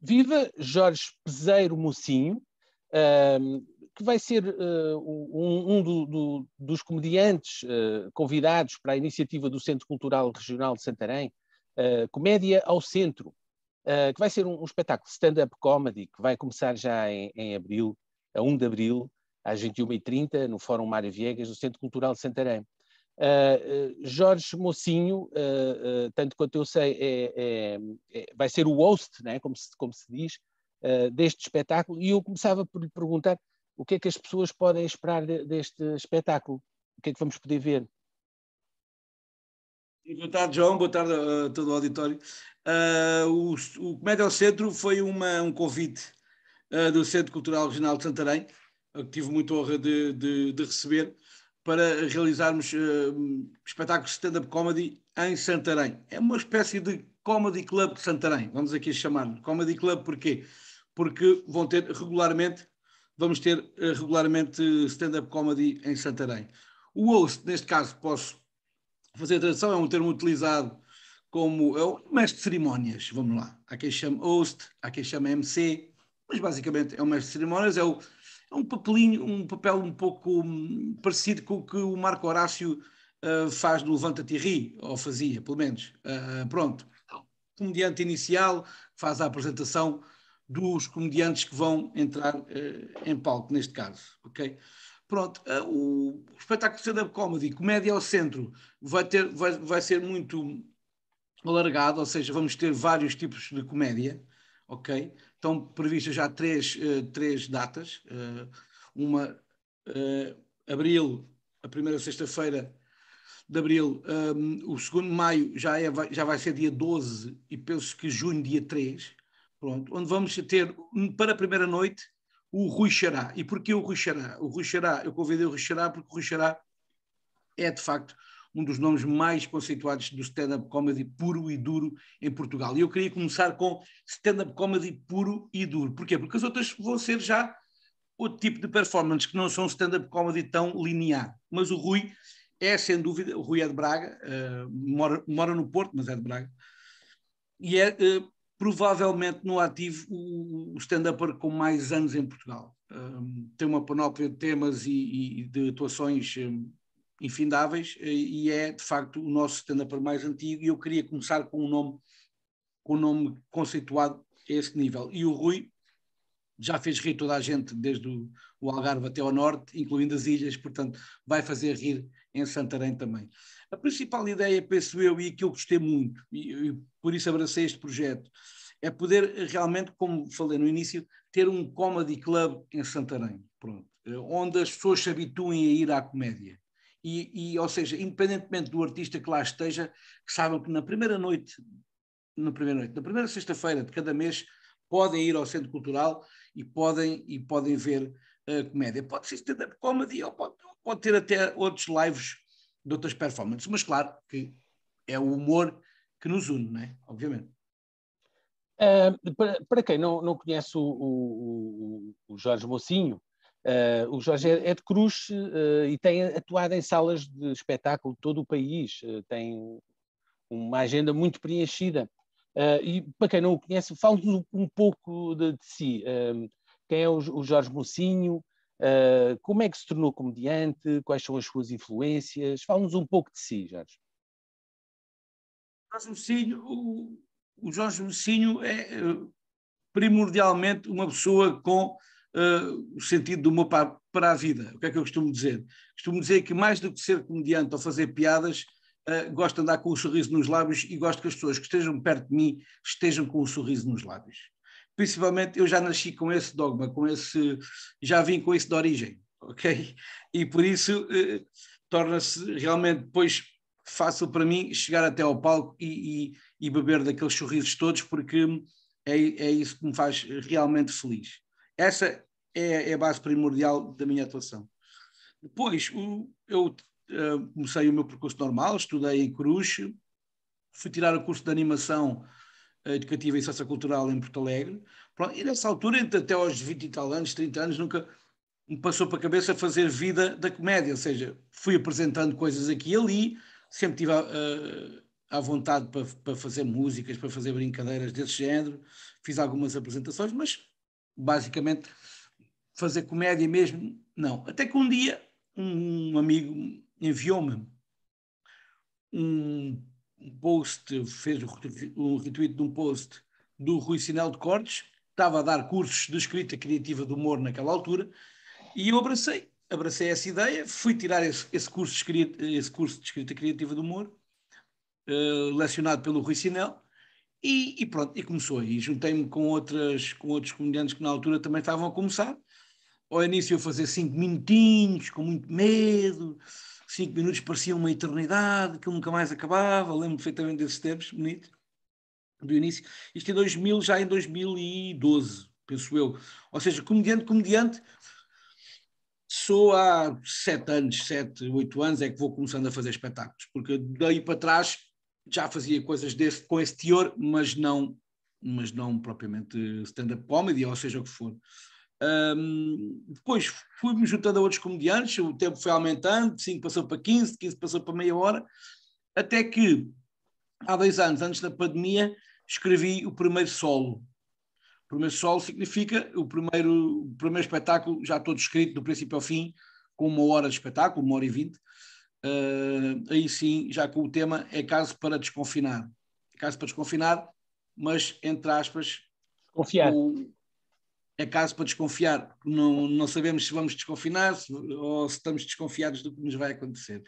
Viva Jorge Peseiro Mocinho, que vai ser eh, um, dos comediantes eh, convidados para a iniciativa do Centro Cultural Regional de Santarém, eh, Comédia ao Centro, que vai ser um, espetáculo stand-up comedy que vai começar já em, em, abril, a 1 de abril, às 21h30, no Fórum Mário Viegas, do Centro Cultural de Santarém. Uh, Jorge Mocinho, uh, uh, tanto quanto eu sei, é, é, é, vai ser o host, né, como, se, como se diz, deste espetáculo, e eu começava por lhe perguntar o que é que as pessoas podem esperar de, deste espetáculo, o que é que vamos poder ver. Boa tarde, João, boa tarde a todo o auditório. o, o Comédia ao Centro foi uma, um convite do Centro Cultural Regional de Santarém, que tive muita honra de, de, de receber para realizarmos uh, espetáculos de stand-up comedy em Santarém. É uma espécie de Comedy Club de Santarém, vamos aqui chamar-lhe. Comedy Club porquê? Porque vão ter regularmente, vamos ter eh, regularmente stand-up comedy em Santarém. O host, neste caso, posso fazer a tradução, é um termo utilizado como é o mestre de cerimónias, vamos lá. Há quem chama host, há quem chama MC, mas basicamente é o mestre de cerimónias, é o é um papelinho, um papel um pouco hum, parecido com o que o Marco Horácio uh, faz no Levanta-te ou fazia, pelo menos. Uh, pronto. Comediante inicial, faz a apresentação dos comediantes que vão entrar uh, em palco, neste caso. Ok? Pronto, o espetáculo de stand-up comedy, comédia ao centro, vai, ter, vai, vai ser muito alargado, ou seja, vamos ter vários tipos de comédia, ok? estão previstas já três, eh, três datas. Eh, uma, eh, abril, a primeira sexta-feira de abril. Um, o segundo de maio já, é, já vai ser dia 12 e penso que junho, dia 3. Pronto, onde vamos ter, hum, para a primeira noite, o Rui Xará. E porquê o Rui Xará? O Rui Xará, eu convidei o Rui Xará porque o Rui Xará é, de facto, um dos nomes mais conceituados do stand-up comedy puro e duro em Portugal. E eu queria começar com stand-up comedy puro e duro. Porquê? Porque as outras vão ser já outro tipo de performance, que não são stand-up comedy tão linear. Mas o Rui é, sem dúvida, o Rui é de Braga, uh, mora, mora no Porto, mas é de Braga, e é uh, provavelmente no ativo o, o stand up com mais anos em Portugal. Um, ehm, tem uma panóplia de temas e, e de atuações um, ehm, infindáveis eh, e é de facto o nosso stand-up mais antigo e eu queria começar com um nome com um nome conceituado a esse nível e o Rui já fez rir toda a gente desde o, Algarve até ao Norte, incluindo as ilhas, portanto vai fazer rir em Santarém também. A principal ideia, penso eu, e que eu gostei muito, e, e por isso abracei este projeto, é poder eh, realmente, como falei no início, ter um comedy club em Santarém, pronto, eh, onde as pessoas se habituem a ir à comédia e, e, ou seja, independentemente do artista que lá esteja, que saibam que na primeira noite, na primeira noite, na primeira sexta-feira de cada mês, podem ir ao Centro Cultural e podem, e podem ver a eh, comédia. Pode ser stand-up comedy ou pode, pode ter até outros lives de outras performances, mas claro que é o humor que nos une, não é? Obviamente. Uh, para, para, quem não, não conhece o, o, o Jorge Mocinho, Uh, o Jorge é de Cruz uh, e tem atuado em salas de espetáculo de todo o país, uh, tem uma agenda muito preenchida. e para quem não o conhece, fale-nos um pouco de, de si. Ehm, quem é o, o Jorge Mocinho? como é que se tornou comediante? Quais são as suas influências? Fale-nos um pouco de si, Jorge. Jorge Mocinho, o, o Jorge Mocinho é primordialmente uma pessoa com uh, o sentido do meu pá para a vida. O que é que eu costumo dizer? Costumo dizer que mais do que ser comediante ou fazer piadas, uh, gosto de andar com o um sorriso nos lábios e gosto que as pessoas que estejam perto de mim estejam com o um sorriso nos lábios. Principalmente eu já nasci com esse dogma, com esse, já vim com esse de origem, ok? E por isso eh, torna-se realmente depois fácil para mim chegar até ao palco e, e, e beber daqueles sorrisos todos, porque é, é, isso que me faz realmente feliz. Essa é, é a base primordial da minha atuação. Depois, o, eu uh, comecei o meu percurso normal, estudei em Cruz, fui tirar o curso de animação eh, educativa e sociocultural em Porto Alegre. Pronto, e nessa altura, entre até aos 20 e tal anos, 30 anos, nunca me passou para a cabeça fazer vida da comédia, ou seja, fui apresentando coisas aqui e ali, sempre tive à, à vontade para, para fazer músicas, para fazer brincadeiras desse género, fiz algumas apresentações, mas basicamente fazer comédia mesmo, não. Até que um dia um amigo enviou-me um post, fez um retweet de um post do Rui Sinel de Cortes, estava a dar cursos de escrita criativa do humor naquela altura, e eu abracei, abracei essa ideia, fui tirar esse, esse curso, de escrita, esse curso de escrita criativa do humor, uh, lecionado pelo Rui Sinel, e, e pronto, e começou e Juntei-me com, outras, com outros comediantes que na altura também estavam a começar, ao início eu fazia cinco minutinhos, com muito medo, cinco minutos parecia uma eternidade, que nunca mais acabava, lembro perfeitamente desses tempos, bonito, do início. Isto em 2000, já em 2012, penso eu. Ou seja, comediante, comediante, sou há sete anos, sete, oito anos é que vou começando a fazer espetáculos, porque daí para trás já fazia coisas desse, com esse teor, mas não, mas não propriamente stand-up comedy, ou seja o que for. Um, depois fui-me juntando a outros comediantes, o tempo foi aumentando, 5 passou para 15, 15 passou para meia hora, até que há dois anos, antes da pandemia, escrevi o primeiro solo. O primeiro solo significa o primeiro, o primeiro espetáculo já todo escrito, do princípio ao fim, com uma hora de espetáculo, uma hora e vinte. Uh, aí sim, já com o tema é caso para desconfinar. É caso para desconfinar, mas entre aspas. Confiar. Com, é caso para desconfiar. Não, não sabemos se vamos desconfinar se, ou se estamos desconfiados do que nos vai acontecer.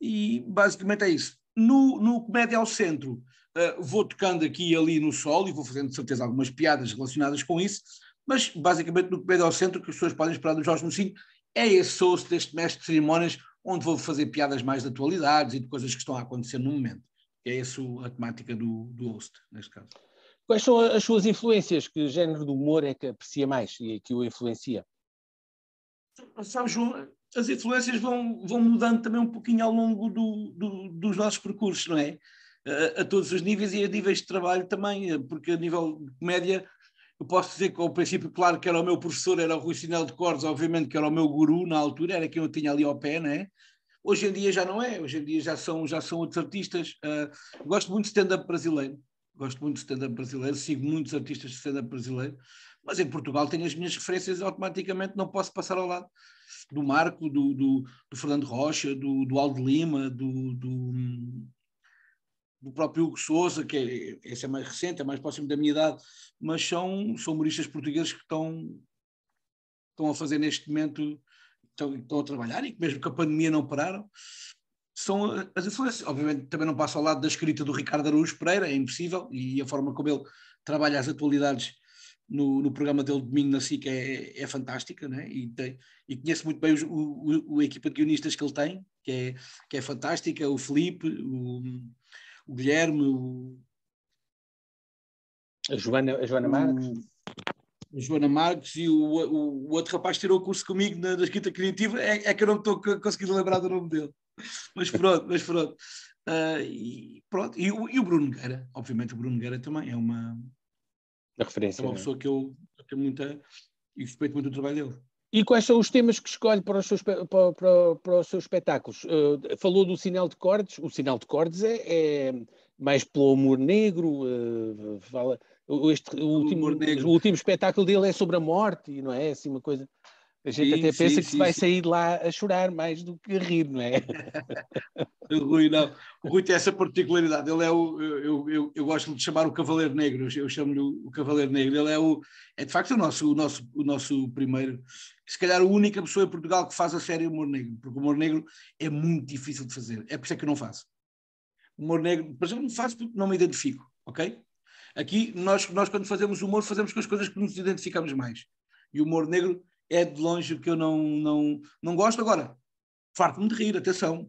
E basicamente é isso. No, no Comédia ao Centro, uh, vou tocando aqui e ali no sol e vou fazendo de certeza algumas piadas relacionadas com isso, mas basicamente no Comédia ao Centro, que as pessoas podem esperar do Jorge Mocinho, é esse osso deste mestre de cerimónias, onde vou fazer piadas mais de atualidades e de coisas que estão a acontecer no momento. É essa a temática do, do host, neste caso. Quais são as suas influências? Que género de humor é que aprecia mais e é que o influencia? Sabe, João, as influências vão, vão mudando também um pouquinho ao longo do, do, dos nossos percursos, não é? A, a, todos os níveis e a níveis de trabalho também, porque a nível de comédia, eu posso dizer que ao princípio, claro que era o meu professor, era o Rui Sinel de Cordes, obviamente que era o meu guru na altura, era quem eu tinha ali ao pé, não é? Hoje em dia já não é, hoje em dia já são, já são outros artistas. Uh, gosto muito de stand-up brasileiro gosto muito de stand-up brasileiro, sigo muitos artistas de stand-up brasileiro, mas em Portugal tenho as minhas referências automaticamente não posso passar ao lado do Marco, do, do, do Fernando Rocha, do, do Aldo Lima, do, do, do próprio Hugo Souza, que é, esse é mais recente, é mais próximo da minha idade, mas são, são humoristas portugueses que estão, estão a fazer neste momento, estão, estão a trabalhar e que mesmo que a pandemia não pararam, são as influências. Obviamente também não passo ao lado da escrita do Ricardo Araújo Pereira, é impossível, e a forma como ele trabalha as atualidades no, no programa dele domingo na SIC é, é fantástica, né? e, tem, e conheço muito bem os, o, o, a equipa de guionistas que ele tem, que é, que é fantástica, o Felipe, o, o Guilherme, o... A Joana, a Joana Marques. A Joana Marques e o, o, o outro rapaz tirou o curso comigo na, na escrita criativa, é, é que eu não estou conseguindo lembrar do nome dele mas pronto, mas pronto. Uh, e pronto. E, e, o Bruno Nogueira, obviamente o Bruno Nogueira também é uma, a referência, é uma é? pessoa que eu, tenho muita e respeito muito o trabalho dele. E quais são os temas que escolhe para os seus, para, para, para os seus espetáculos? Uh, falou do sinal de cordes, o sinal de cordes é, é mais pelo humor negro, uh, fala, este, o, último, negro. o último espetáculo dele é sobre a morte, não é? Assim, uma coisa a gente sim, até pensa sim, que vai sair lá a chorar mais do que a rir, não é? o Rui não. O Rui tem essa particularidade. Ele é o. Eu, eu, eu gosto de chamar o Cavaleiro Negro. Eu chamo-lhe o Cavaleiro Negro. Ele é o. É de facto o nosso, o nosso, o nosso primeiro. Se calhar a única pessoa em Portugal que faz a série humor negro. Porque o humor negro é muito difícil de fazer. É por isso é que eu não faço. Humor negro. Por exemplo, não faço porque não me identifico. Ok? Aqui, nós, nós quando fazemos humor, fazemos com as coisas que nos identificamos mais. E o humor negro é de longe o que eu não, não, não gosto. Agora, farto-me de rir, atenção.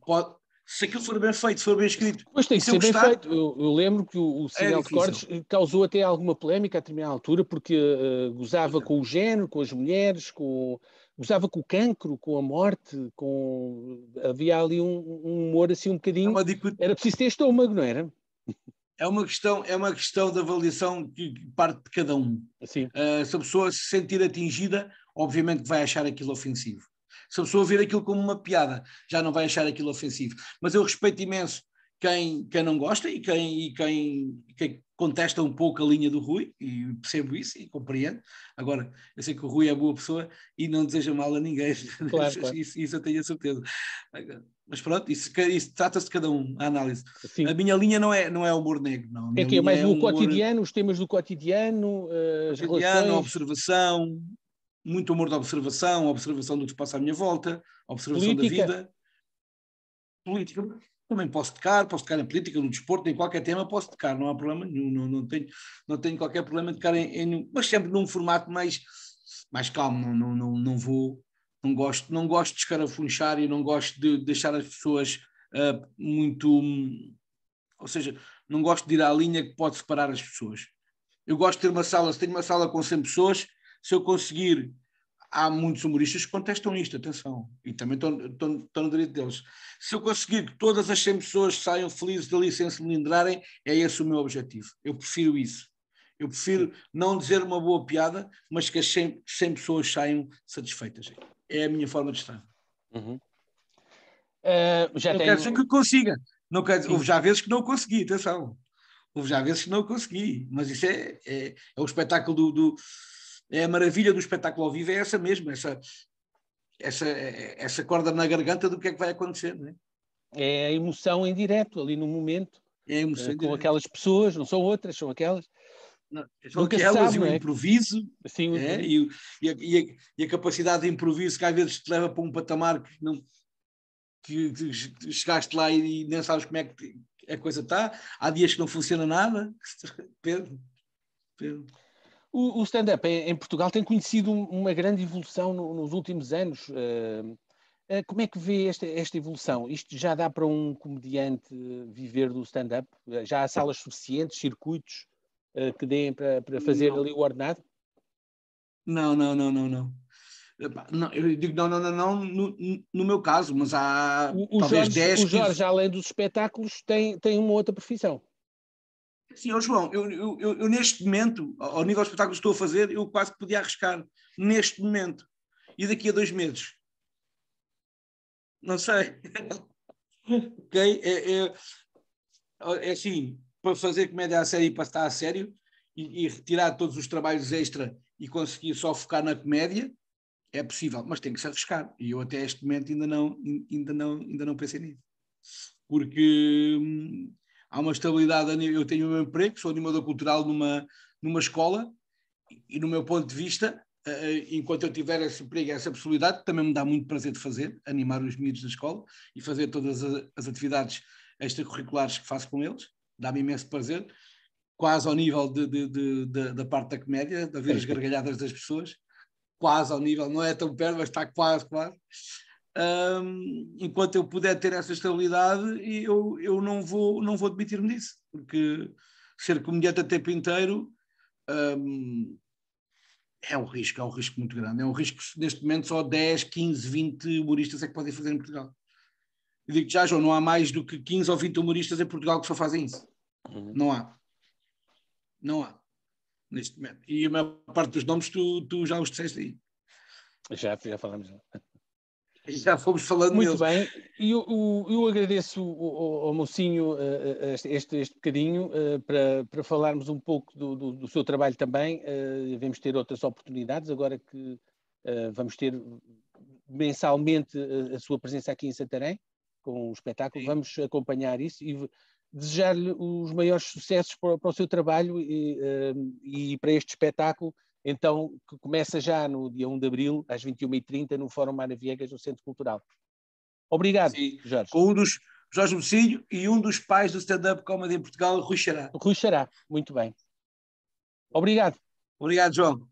Pode, se aquilo for bem feito, se for bem escrito. Mas tem que se ser gostar, bem feito. Eu, eu, lembro que o, o é de Cortes causou até alguma polémica a determinada altura, porque uh, gozava com o género, com as mulheres, com, gozava com o cancro, com a morte, com havia ali um, um humor assim um bocadinho. É dicot... Era preciso ter estômago, não era? é uma questão é uma questão de avaliação que parte de cada um. Uh, se a pessoa se sentir atingida, obviamente vai achar aquilo ofensivo. Se a pessoa ver aquilo como uma piada, já não vai achar aquilo ofensivo. Mas eu respeito imenso quem, quem não gosta e quem, e quem, quem contesta um pouco a linha do Rui, e percebo isso e compreendo. Agora, eu sei que o Rui é boa pessoa e não deseja mal a ninguém, claro, claro. Isso, isso, eu tenho a certeza. Mas pronto, isso, isso trata-se de cada um, a análise. Sim. A minha linha não é, não é humor negro, não. É que é mais é o humor... cotidiano, os temas do cotidiano, eh, as cotidiano, relações... observação, muito humor da observação, observação do que se passa à minha volta, observação Política. da vida. Política também posso tocar, posso tocar em política, no desporto, em qualquer tema posso tocar, não há problema nenhum, não, não, tenho, não tenho qualquer problema de tocar em, em mas sempre num formato mais, mais calmo, não, não, não, não vou, não gosto, não gosto de escarafunchar e não gosto de deixar as pessoas uh, muito, ou seja, não gosto de ir à linha que pode separar as pessoas. Eu gosto de ter uma sala, se tenho uma sala com 100 pessoas, se eu conseguir há muitos humoristas que contestam isto, atenção, e também estão no direito deles. Se eu conseguir que todas as 100 pessoas saiam felizes dali sem se melindrarem, é esse o meu objetivo. Eu prefiro isso. Eu prefiro não dizer uma boa piada, mas que as 100, 100 pessoas saiam satisfeitas. É a minha forma de estar. Uhum. Uh, já não tenho... quero dizer que consiga. Não quero... Houve já vezes que não consegui, atenção. Houve já vezes que não consegui, mas isso é, é, é o espetáculo do, do é a maravilha do espetáculo ao vivo é essa mesmo, essa, essa, essa corda na garganta do que é que vai acontecer, não é? É a emoção em direto, ali no momento. É a eh, emoção. Com aquelas pessoas, não são outras, são aquelas. Não, são aquelas sabe, e o é? improviso. Sim, é? É. E, e, a, e, a, e, a, capacidade de improviso que às vezes te leva para um patamar que não. Que, que chegaste lá e nem sabes como é que a coisa está. Há dias que não funciona nada. Pedro, Pedro. O, o stand-up em Portugal tem conhecido uma grande evolução no, nos últimos anos. Uh, uh, como é que vê esta, esta, evolução? Isto já dá para um comediante viver do stand-up? Ah, já há salas suficientes, circuitos uh, que deem para, para fazer não. ali o ordenado? Não, não, não, não, não. Não, eu digo não, não, não, não no, no meu caso, mas há o, talvez Jorge, 10, O Jorge, 15... além dos espetáculos, tem, tem uma outra profissão. Sim, oh João, eu, eu, eu, eu, neste momento, ao nível do espetáculo que estou a fazer, eu quase podia arriscar neste momento. E daqui a dois meses? Não sei. ok? É, é, é assim, para fazer comédia a sério e para estar a sério, e, e, retirar todos os trabalhos extra e conseguir só focar na comédia, é possível, mas tem que se arriscar. E eu até este momento ainda não, ainda não, ainda não pensei nisso. Porque hum, há uma estabilidade. Eu tenho o meu emprego, sou animador cultural numa, numa escola e, no meu ponto de vista, eh, eh, enquanto eu tiver esse emprego essa possibilidade, também me dá muito prazer de fazer, animar os miúdos da escola e fazer todas as atividades extracurriculares que faço com eles, dá-me imenso prazer, quase ao nível de, de, de, de, da parte da comédia, de ouvir as gargalhadas das pessoas, quase ao nível, não é tão perto, mas está quase, quase um, enquanto eu puder ter essa estabilidade, eu, eu não vou, não vou demitir-me disso, porque ser comediante a tempo inteiro um, é um risco, é um risco muito grande. É um risco que neste momento só 10, 15, 20 humoristas é que podem fazer em Portugal. Eu digo já, João, não há mais do que 15 ou 20 humoristas em Portugal que só fazem isso. Uhum. Não há. Não há. Neste momento. E a maior parte dos nomes tu, tu já os disseste aí. Já, já falamos. Já. já fomos falando Muito deles. bem, eu, eu, eu agradeço ao, ao Mocinho eh, eh, este, este bocadinho eh, para, para falarmos um pouco do, do, do seu trabalho também. Devemos ter outras oportunidades agora que vamos ter mensalmente a sua presença aqui em Santarém com o espetáculo. Sim. Vamos acompanhar isso e desejar-lhe os maiores sucessos para, para o seu trabalho e, e para este espetáculo então, que começa já no dia 1 de abril, às 21h30, no Fórum Viegas, no Centro Cultural. Obrigado, Sim, Jorge. Com um dos Jorge Mocinho e um dos pais do stand-up comedy em Portugal, Rui Xará. Rui Xará, muito bem. Obrigado. Obrigado, João.